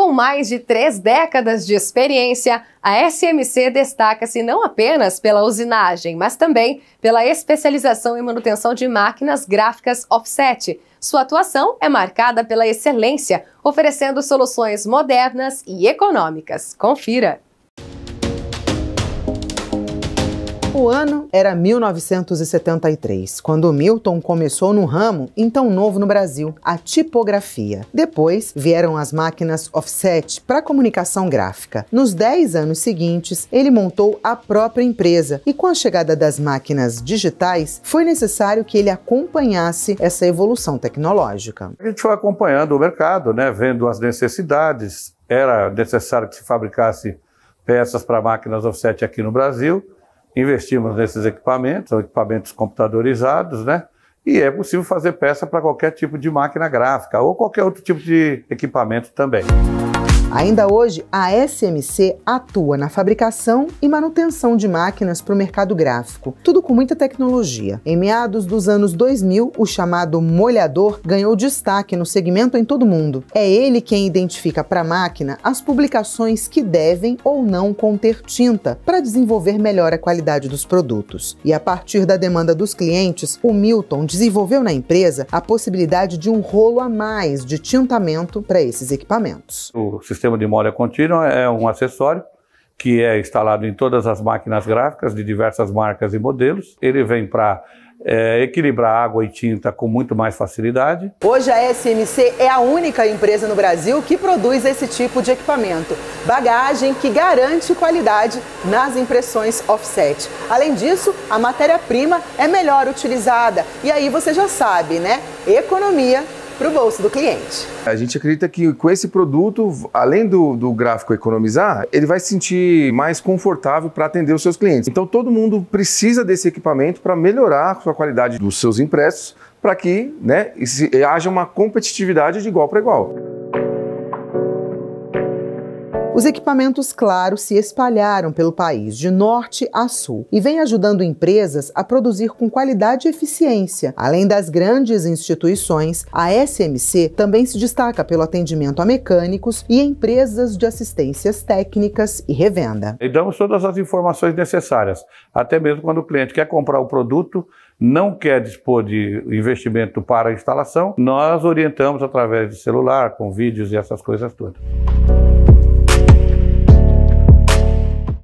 Com mais de três décadas de experiência, a SMC destaca-se não apenas pela usinagem, mas também pela especialização em manutenção de máquinas gráficas offset. Sua atuação é marcada pela excelência, oferecendo soluções modernas e econômicas. Confira! O ano era 1973, quando Milton começou no ramo então novo no Brasil, a tipografia. Depois vieram as máquinas offset para comunicação gráfica. Nos 10 anos seguintes, ele montou a própria empresa e com a chegada das máquinas digitais, foi necessário que ele acompanhasse essa evolução tecnológica. A gente foi acompanhando o mercado, né, vendo as necessidades. Era necessário que se fabricasse peças para máquinas offset aqui no Brasil investimos nesses equipamentos, são equipamentos computadorizados, né? E é possível fazer peça para qualquer tipo de máquina gráfica ou qualquer outro tipo de equipamento também. Ainda hoje, a SMC atua na fabricação e manutenção de máquinas para o mercado gráfico, tudo com muita tecnologia. Em meados dos anos 2000, o chamado molhador ganhou destaque no segmento em todo o mundo. É ele quem identifica para a máquina as publicações que devem ou não conter tinta para desenvolver melhor a qualidade dos produtos. E a partir da demanda dos clientes, o Milton desenvolveu na empresa a possibilidade de um rolo a mais de tintamento para esses equipamentos. O sistema de molha contínua é um acessório que é instalado em todas as máquinas gráficas de diversas marcas e modelos. Ele vem para é, equilibrar água e tinta com muito mais facilidade. Hoje a SMC é a única empresa no Brasil que produz esse tipo de equipamento, bagagem que garante qualidade nas impressões offset. Além disso, a matéria-prima é melhor utilizada e aí você já sabe, né? Economia para o bolso do cliente. A gente acredita que com esse produto, além do, do gráfico economizar, ele vai se sentir mais confortável para atender os seus clientes. Então todo mundo precisa desse equipamento para melhorar a sua qualidade dos seus impressos, para que né, haja uma competitividade de igual para igual. Os equipamentos Claro se espalharam pelo país, de norte a sul, e vem ajudando empresas a produzir com qualidade e eficiência. Além das grandes instituições, a SMC também se destaca pelo atendimento a mecânicos e empresas de assistências técnicas e revenda. E então, damos todas as informações necessárias, até mesmo quando o cliente quer comprar o produto, não quer dispor de investimento para a instalação, nós orientamos através de celular, com vídeos e essas coisas todas.